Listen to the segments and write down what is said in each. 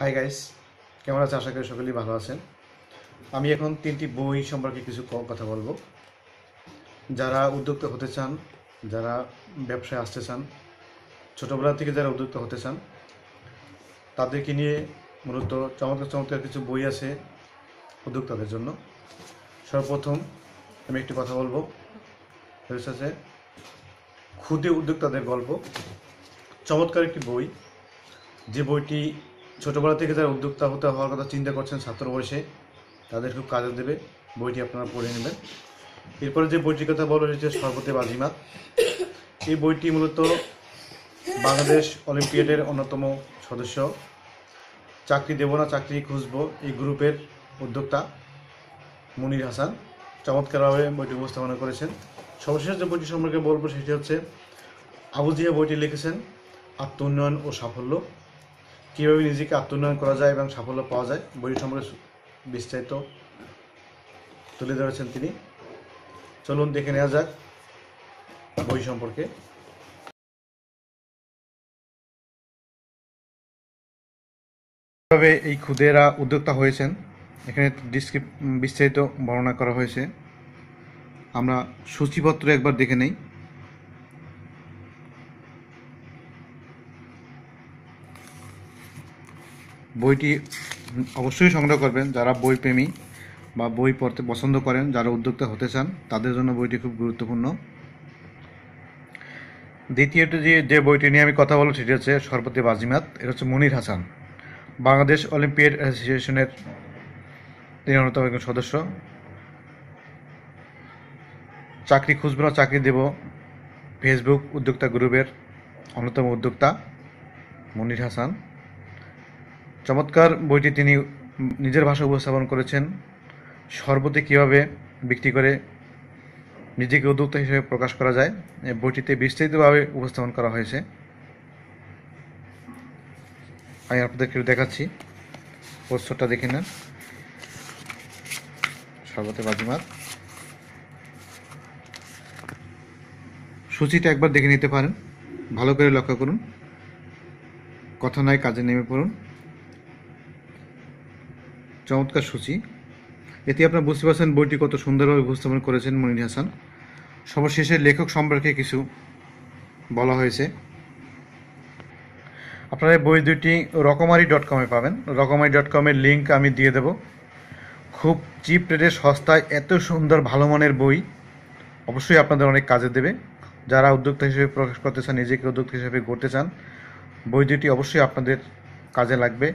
hi guys কেমন আছে আশা করি সকলেই ভালো আছেন আমি এখন তিনটি বই সম্পর্কে কিছু কথা বলবো যারা উদ্যোক্তা হতে চান যারা ব্যবসায় আসতে চান ছোটোবেলা থেকে যারা উদ্যোক্তা হতে চান তাদেরকে নিয়ে মূলত চমৎকার চমৎকার কিছু বই আছে উদ্যোক্তাদের জন্য সর্বপ্রথম আমি একটি কথা বলবো আছে ক্ষুদে উদ্যোক্তাদের গল্প চমৎকার একটি বই যে বইটি ছোটোবেলা থেকে যারা উদ্যোক্তা হতে হওয়ার কথা চিন্তা করছেন ছাত্র বয়সে তাদের খুব কাজে দেবে বইটি আপনারা পড়ে নেবেন এরপরে যে বইটির কথা বলা হয়েছে সর্বতে বাজিমাত এই বইটি মূলত বাংলাদেশ অলিম্পিয়াডের অন্যতম সদস্য চাকরি দেব না চাকরি খুঁজবো এই গ্রুপের উদ্যোক্তা মুনির হাসান চমৎকারভাবে বইটি উপস্থাপনা করেছেন সর্বশেষ যে বইটি সম্পর্কে বলবো সেটি হচ্ছে আবু জিয়া বইটি লিখেছেন আত্মোন্নয়ন ও সাফল্য কীভাবে নিজেকে আত্মোন্নয়ন করা যায় এবং সাফল্য পাওয়া যায় বইটি সম্পর্কে বিস্তারিত তুলে ধরেছেন তিনি চলুন দেখে নেওয়া যাক বই সম্পর্কে কিভাবে এই ক্ষুদেরা উদ্যোক্তা হয়েছেন এখানে ডিসক্রিপ বিস্তারিত বর্ণনা করা হয়েছে আমরা সূচিপত্র একবার দেখে নেই বইটি অবশ্যই সংগ্রহ করবেন যারা বই প্রেমী বা বই পড়তে পছন্দ করেন যারা উদ্যোক্তা হতে চান তাদের জন্য বইটি খুব গুরুত্বপূর্ণ দ্বিতীয়ত যে যে বইটি নিয়ে আমি কথা বলবো সেটি হচ্ছে সরপতি বাজিমাত এটা হচ্ছে মনির হাসান বাংলাদেশ অলিম্পিয়াড অ্যাসোসিয়েশনের তিনি অন্যতম একজন সদস্য চাকরি খুঁজব না চাকরি দেব ফেসবুক উদ্যোক্তা গ্রুপের অন্যতম উদ্যোক্তা মনির হাসান চমৎকার বইটি তিনি নিজের ভাষা উপস্থাপন করেছেন সর্বতে কীভাবে বিক্রি করে নিজেকে উদ্যোক্তা হিসেবে প্রকাশ করা যায় বইটিতে বিস্তারিতভাবে উপস্থাপন করা হয়েছে আমি আপনাদেরকে দেখাচ্ছি পোস্টটা দেখে নেন সর্বতে বাজিমাত সূচিটা একবার দেখে নিতে পারেন ভালো করে লক্ষ্য করুন কথা নয় কাজে নেমে পড়ুন চমৎকার সূচি এতে আপনার বুঝতে পারছেন বইটি কত সুন্দরভাবে উপস্থাপন করেছেন মনির হাসান সর্বশেষে লেখক সম্পর্কে কিছু বলা হয়েছে আপনারা বই দুটি রকমারি ডট কমে পাবেন রকমারি ডট কমের লিঙ্ক আমি দিয়ে দেব খুব চিপ রেটে সস্তায় এত সুন্দর ভালো মানের বই অবশ্যই আপনাদের অনেক কাজে দেবে যারা উদ্যোক্তা হিসেবে প্রকাশ করতে চান নিজেকে উদ্যোক্তা হিসেবে গড়তে চান বই দুটি অবশ্যই আপনাদের কাজে লাগবে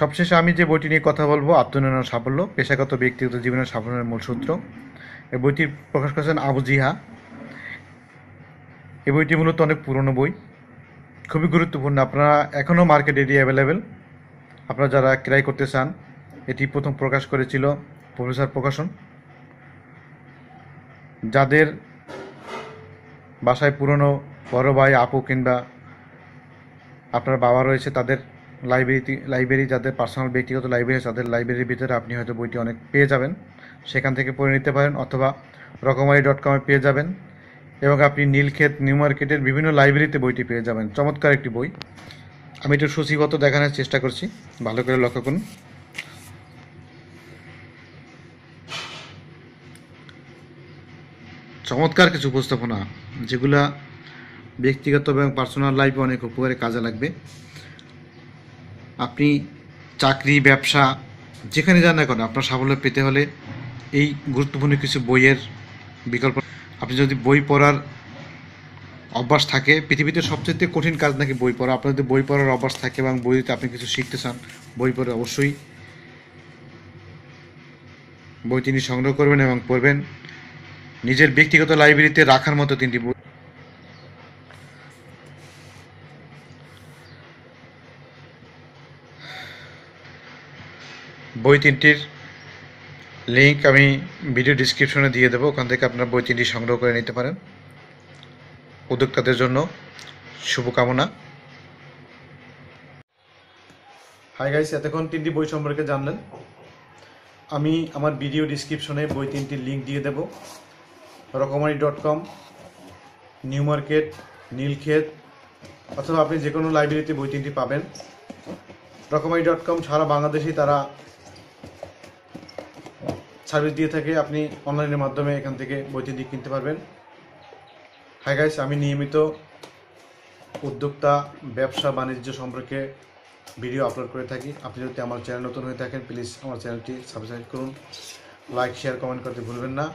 সবশেষে আমি যে বইটি নিয়ে কথা বলবো আত্মনয়নের সাফল্য পেশাগত ব্যক্তিগত জীবনের সাফল্যের মূল সূত্র এই বইটি প্রকাশ করেছেন আবু জিহা এই বইটি মূলত অনেক পুরনো বই খুবই গুরুত্বপূর্ণ আপনারা এখনও মার্কেটে এটি অ্যাভেলেবেল আপনারা যারা ক্রয় করতে চান এটি প্রথম প্রকাশ করেছিল প্রফেসর প্রকাশন যাদের বাসায় পুরনো বড় ভাই আপু কিংবা আপনার বাবা রয়েছে তাদের লাইব্রেরি লাইব্রেরি যাদের পার্সোনাল ব্যক্তিগত লাইব্রেরি তাদের লাইব্রেরির ভিতরে আপনি হয়তো বইটি অনেক পেয়ে যাবেন সেখান থেকে পড়ে নিতে পারেন অথবা রকমারি ডট কমে পেয়ে যাবেন এবং আপনি নীলক্ষেত নিউ মার্কেটের বিভিন্ন লাইব্রেরিতে বইটি পেয়ে যাবেন চমৎকার একটি বই আমি একটু সূচিগত দেখানোর চেষ্টা করছি ভালো করে লক্ষ্য করুন চমৎকার কিছু উপস্থাপনা যেগুলা ব্যক্তিগত এবং পার্সোনাল লাইফে অনেক উপকারে কাজে লাগবে আপনি চাকরি ব্যবসা যেখানে যান না কেন আপনার সাফল্য পেতে হলে এই গুরুত্বপূর্ণ কিছু বইয়ের বিকল্প আপনি যদি বই পড়ার অভ্যাস থাকে পৃথিবীতে সবচেয়ে কঠিন কাজ নাকি বই পড়া আপনার যদি বই পড়ার অভ্যাস থাকে এবং বইতে আপনি কিছু শিখতে চান বই পড়ে অবশ্যই বই তিনি সংগ্রহ করবেন এবং পড়বেন নিজের ব্যক্তিগত লাইব্রেরিতে রাখার মতো তিনটি বই বই তিনটির লিঙ্ক আমি ভিডিও ডিসক্রিপশনে দিয়ে দেবো ওখান থেকে আপনার বই তিনটি সংগ্রহ করে নিতে পারেন উদ্যোক্তাদের জন্য শুভকামনা হাই গাইস এতক্ষণ তিনটি বই সম্পর্কে জানলেন আমি আমার ভিডিও ডিসক্রিপশনে বই তিনটির লিঙ্ক দিয়ে দেব Rokomari dot com new market Nilkhet অথবা আপনি যে কোনো লাইব্রেরিতে বই তিনটি পাবেন রকমারি ডট কম সারা বাংলাদেশেই তারা সার্ভিস দিয়ে থাকে আপনি অনলাইনের মাধ্যমে এখান থেকে বৈদ্যুতিক কিনতে পারবেন হাই গাইস আমি নিয়মিত উদ্যোক্তা ব্যবসা বাণিজ্য সম্পর্কে ভিডিও আপলোড করে থাকি আপনি যদি আমার চ্যানেল নতুন হয়ে থাকেন প্লিজ আমার চ্যানেলটি সাবস্ক্রাইব করুন লাইক শেয়ার কমেন্ট করতে ভুলবেন না